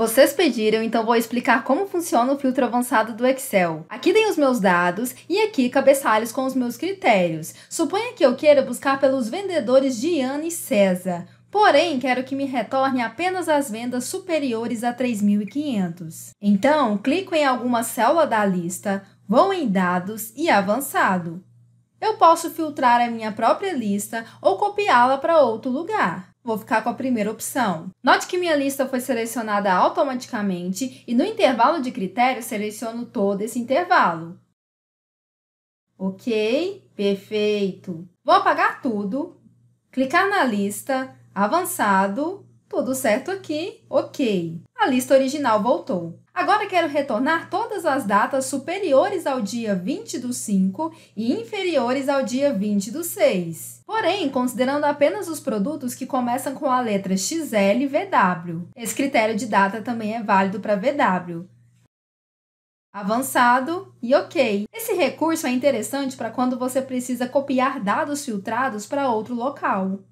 Vocês pediram, então vou explicar como funciona o filtro avançado do Excel. Aqui tem os meus dados e aqui cabeçalhos com os meus critérios. Suponha que eu queira buscar pelos vendedores Diana e César. Porém, quero que me retorne apenas as vendas superiores a 3.500. Então, clico em alguma célula da lista, vou em Dados e Avançado. Eu posso filtrar a minha própria lista ou copiá-la para outro lugar. Vou ficar com a primeira opção. Note que minha lista foi selecionada automaticamente e no intervalo de critério seleciono todo esse intervalo. Ok, perfeito. Vou apagar tudo, clicar na lista, avançado tudo certo aqui, ok. A lista original voltou. Agora quero retornar todas as datas superiores ao dia 20 do 5 e inferiores ao dia 20 do 6. Porém, considerando apenas os produtos que começam com a letra XL e VW. Esse critério de data também é válido para VW. Avançado e OK. Esse recurso é interessante para quando você precisa copiar dados filtrados para outro local.